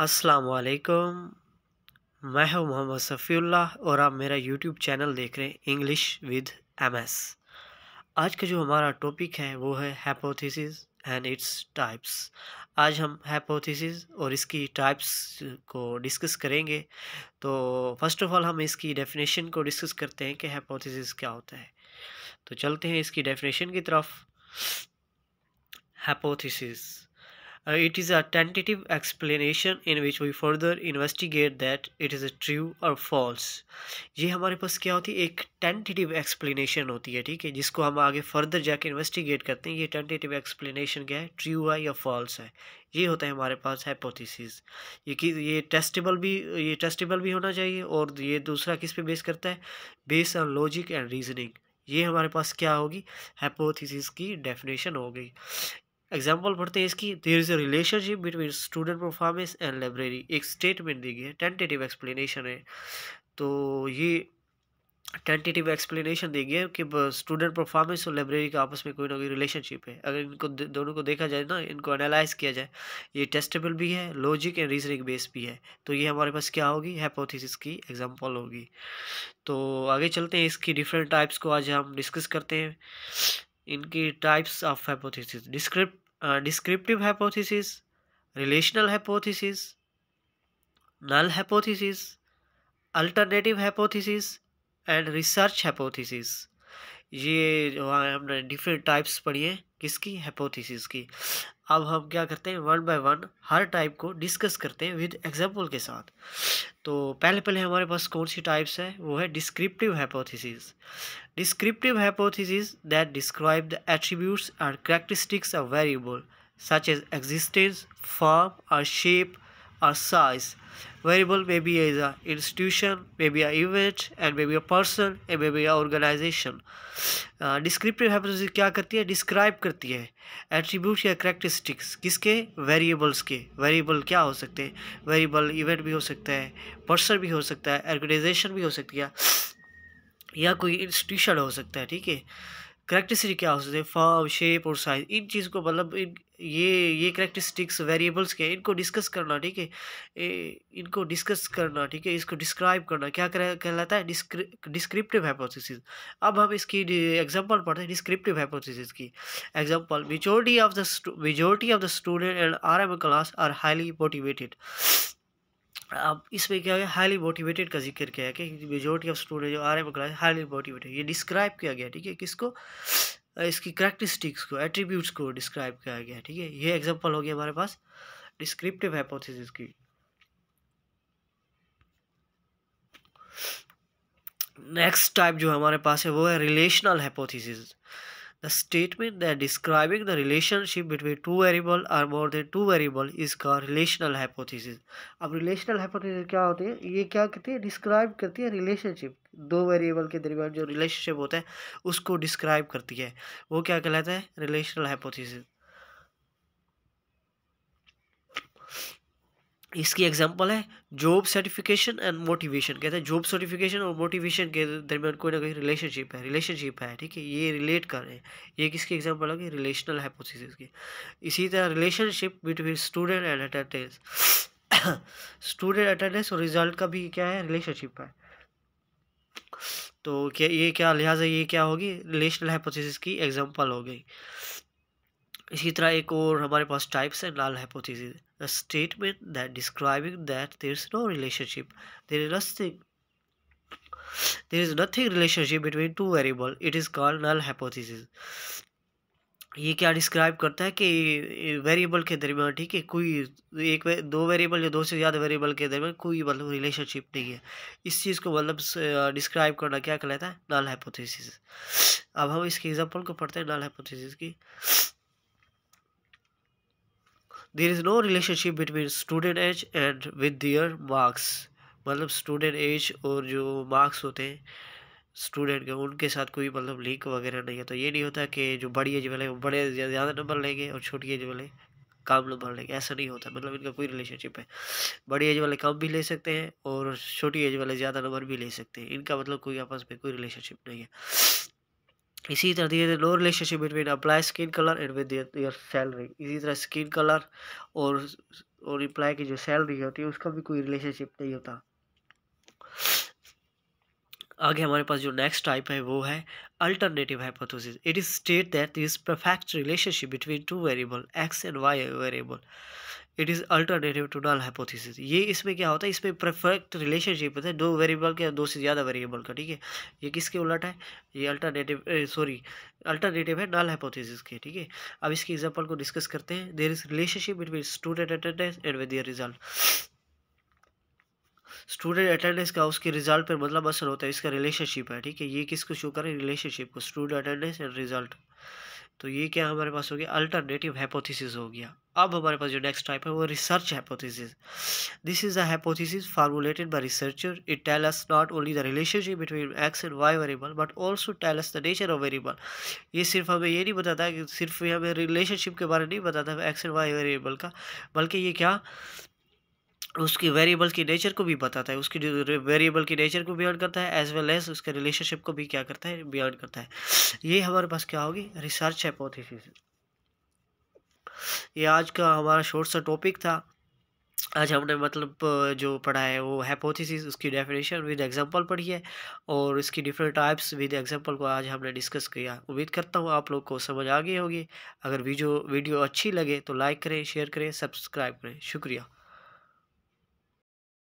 असलकम मैं हूं मोहम्मद सफ़ील्ला और आप मेरा यूट्यूब चैनल देख रहे हैं इंग्लिश विद एमएस आज का जो हमारा टॉपिक है वो है हैपोथेसिस एंड इट्स टाइप्स आज हम हैपोथीसिस और इसकी टाइप्स को डिस्कस करेंगे तो फर्स्ट ऑफ ऑल हम इसकी डेफिनेशन को डिस्कस करते हैं कि हैपोथेसिस क्या होता है तो चलते हैं इसकी डेफिनेशन की तरफ हैपोथेसिस Uh, it is a tentative explanation in which we further investigate that it is a true or false. ये हमारे पास क्या होती है एक टेंटेटिव एक्सप्लेनेशन होती है ठीक है जिसको हम आगे फर्दर जाके investigate करते हैं ये tentative explanation क्या है true है या false है ये होता है हमारे पास हाइपोथेसिस ये कि ये टेस्टेबल भी ये टेस्टेबल भी होना चाहिए और ये दूसरा किस पे बेस करता है base on logic and reasoning ये हमारे पास क्या होगी हाइपोथेसिस की डेफिनेशन हो गई एग्जाम्पल पढ़ते हैं इसकी there is a relationship between student performance and library एक स्टेटमेंट दी गई है टेंटेटिव एक्सप्लेनेशन है तो ये टेंटेटिव एक्सप्लेनेशन दी गई है कि स्टूडेंट परफॉर्मेंस और लाइब्रेरी का आपस में कोई ना कोई रिलेशनशिप है अगर इनको दोनों को देखा जाए ना इनको एनालाइज किया जाए ये टेस्टेबल भी है लॉजिक एंड रीजनिंग बेस भी है तो ये हमारे पास क्या होगी हैपोथिस की एग्जाम्पल होगी तो आगे चलते हैं इसकी डिफरेंट टाइप्स को आज हम डिस्कस करते हैं इनकी types of hypothesis descript descriptive hypothesis relational hypothesis null hypothesis alternative hypothesis and research hypothesis ये जो हमने डिफरेंट टाइप्स पढ़ी हैं किसकी हाइपोथेसिस की अब हम क्या करते हैं वन बाय वन हर टाइप को डिस्कस करते हैं विद एग्जांपल के साथ तो पहले पहले हमारे पास कौन सी टाइप्स है वो है descriptive hypothesis descriptive hypothesis that describe the attributes and characteristics of variable such as existence form और शेप और size Variable may be either institution, maybe an event, and maybe a person, and maybe an organization. Descriptive uh, hypothesis क्या करती है describe करती है attribute या characteristics किसके variables के वेरिएबल क्या हो सकते हैं वेरिएबल इवेंट भी हो सकता है पर्सन भी हो सकता है ऑर्गेनाइजेशन भी हो सकती है या कोई इंस्टीट्यूशन हो सकता है ठीक है करेक्टरिस्टिक क्या हो सकते हैं फॉर्म शेप और साइज इन चीज़ को मतलब इन ये ये करेक्टरिस्टिक्स वेरिएबल्स के इनको डिस्कस करना ठीक है इनको डिस्कस करना ठीक है इसको डिस्क्राइब करना क्या कहलाता है डिस्क्रिप्टिव हाइपोथेसिस अब हम इसकी एग्जांपल पढ़ते हैं डिस्क्रिप्टिव हाइपोथेसिस की example majority of the majority of the student and R M class are highly motivated अब इसमें क्या है हाईली मोटिवेटेड का जिक्र किया है कि मेजोरिटी ऑफ स्टूडेंट जो R M class highly motivated ये डिस्क्राइब किया गया ठीक है किसको इसकी करैक्टरिस्टिक्स को एट्रीब्यूट्स को डिस्क्राइब किया गया ठीक है ये एग्जांपल हो गया हमारे पास डिस्क्रिप्टिव हाइपोथेसिस की नेक्स्ट टाइप जो हमारे पास है वो है relational hypothesis The statement that describing the relationship between two variable or more than two variable is called relational hypothesis. अब relational hypothesis क्या होती है ये क्या करती है describe करती है relationship दो वेरिएबल के दरमियान जो रिलेशनशिप होता है उसको डिस्क्राइब करती है वो क्या कहलाता है रिलेशनल हाइपोथेसिस इसकी एग्जांपल है जॉब सर्टिफिकेशन एंड मोटिवेशन कहते हैं जॉब सर्टिफिकेशन और मोटिवेशन के दरमियान कोई ना कोई रिलेशनशिप है रिलेशनशिप है ठीक है ये रिलेट कर रहे हैं ये किसकी एग्जांपल होगी रिलेशनल हाइपोथेसिस की इसी तरह relationship between student and attendance student attendance और रिजल्ट का भी क्या है रिलेशनशिप है तो क्या ये क्या लिहाजा ये क्या होगी रिलेशनल हाइपोथिस की एग्जाम्पल हो गई इसी तरह एक और हमारे पास टाइप्स है null hypothesis a statement that describing that there is no relationship there is nothing there is nothing relationship between two variable it is called null hypothesis ये क्या डिस्क्राइब करता है कि वेरिएबल के दरमियान ठीक है कोई एक दो वेरिएबल या दो से ज़्यादा वेरिएबल के दरमियान कोई मतलब रिलेशनशिप नहीं है इस चीज़ को मतलब डिस्क्राइब करना क्या कहलाता है नल हाइपोथेसिस अब हम इसके एग्जांपल को पढ़ते हैं नल हाइपोथेसिस की there is no relationship between student age and with their marks मतलब स्टूडेंट एज और जो मार्क्स होते हैं स्टूडेंट के उनके साथ कोई मतलब लिंक वगैरह नहीं है तो ये नहीं होता कि जो बड़ी एज वाले बड़े ज़्यादा नंबर लेंगे और छोटी एज वाले कम नंबर लेंगे ऐसा नहीं होता मतलब इनका कोई रिलेशनशिप है बड़ी एज वाले कम भी ले सकते हैं और छोटी एज वाले ज़्यादा नंबर भी ले सकते हैं इनका मतलब कोई आपस में कोई रिलेशनशिप नहीं है इसी तरह धीरे धीरे लो relationship between apply skin colour and with your salary इसी तरह स्किन कलर और और इम्प्लाई की जो सैलरी होती है उसका भी कोई रिलेशनशिप नहीं होता आगे हमारे पास जो नेक्स्ट टाइप है वो है alternative hypothesis it is state that is perfect relationship between two variable X and Y variable it is alternative to null hypothesis ये इसमें क्या होता है इसमें परफेक्ट रिलेशनशिप होता है दो वेरिएबल के दो से ज़्यादा वेरिएबल का ठीक है ये किसके उलट है ये अल्टरनेटिव सॉरी अल्टरनेटिव है नल हाइपोथेसिस के ठीक है अब इसके एग्जाम्पल को डिस्कस करते हैं there is relationship between student attendance and with their result student attendance का उसके रिजल्ट पर मतलब असर होता है इसका रिलेशनशिप है ठीक है ये किसको शो करें रिलेशनशिप को स्टूडेंट अटेंडेंस एंड रिजल्ट तो ये क्या हमारे पास हो गया अल्टरनेटिव हैपोथेसिस हो गया अब हमारे पास जो नेक्स्ट टाइप है वो research hypothesis this is a hypothesis formulated by researcher it tell us not only the relationship between X and Y variable but also tell us the nature of variable ये सिर्फ हमें ये नहीं बताता है कि सिर्फ ये हमें रिलेशनशिप के बारे में नहीं बताता एक्स एंड वाई वेरिएबल का बल्कि ये क्या उसकी वेरिएबल की नेचर को भी बताता है उसकी वेरिएबल की नेचर को बियॉन्ड करता है एज वेल एज उसके रिलेशनशिप को भी क्या करता है बियॉन्ड करता है ये हमारे पास क्या होगी रिसर्च हाइपोथेसिस ये आज का हमारा शॉर्ट सा टॉपिक था आज हमने मतलब जो पढ़ा है वो हाइपोथेसिस उसकी डेफिनेशन विद एग्जांपल पढ़ी है और इसकी डिफरेंट टाइप्स विद एग्जांपल को आज हमने डिस्कस किया उम्मीद करता हूँ आप लोग को समझ आ गई होगी अगर वीडियो वीडियो अच्छी लगे तो लाइक करें शेयर करें सब्सक्राइब करें शुक्रिया